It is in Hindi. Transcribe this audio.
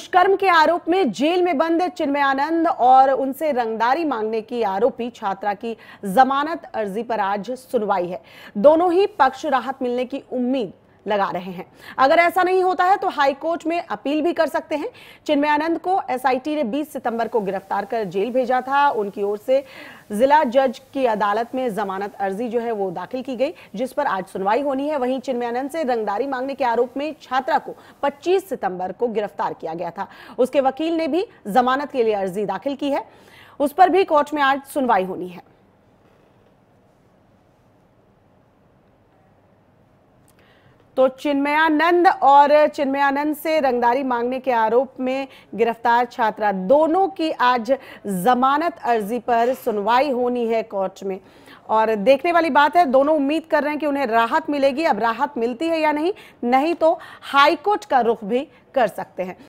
दुष्कर्म के आरोप में जेल में बंद चिन्मयानंद और उनसे रंगदारी मांगने की आरोपी छात्रा की जमानत अर्जी पर आज सुनवाई है दोनों ही पक्ष राहत मिलने की उम्मीद लगा रहे हैं अगर ऐसा नहीं होता है तो हाईकोर्ट में अपील भी कर सकते हैं चिन्मयानंद को एसआईटी ने 20 सितंबर को गिरफ्तार कर जेल भेजा था उनकी ओर से जिला जज की अदालत में जमानत अर्जी जो है वो दाखिल की गई जिस पर आज सुनवाई होनी है वहीं चिन्मयानंद से रंगदारी मांगने के आरोप में छात्रा को 25 सितंबर को गिरफ्तार किया गया था उसके वकील ने भी जमानत के लिए अर्जी दाखिल की है उस पर भी कोर्ट में आज सुनवाई होनी है तो चिन्मयानंद और चिन्मयानंद से रंगदारी मांगने के आरोप में गिरफ्तार छात्रा दोनों की आज जमानत अर्जी पर सुनवाई होनी है कोर्ट में और देखने वाली बात है दोनों उम्मीद कर रहे हैं कि उन्हें राहत मिलेगी अब राहत मिलती है या नहीं नहीं तो हाईकोर्ट का रुख भी कर सकते हैं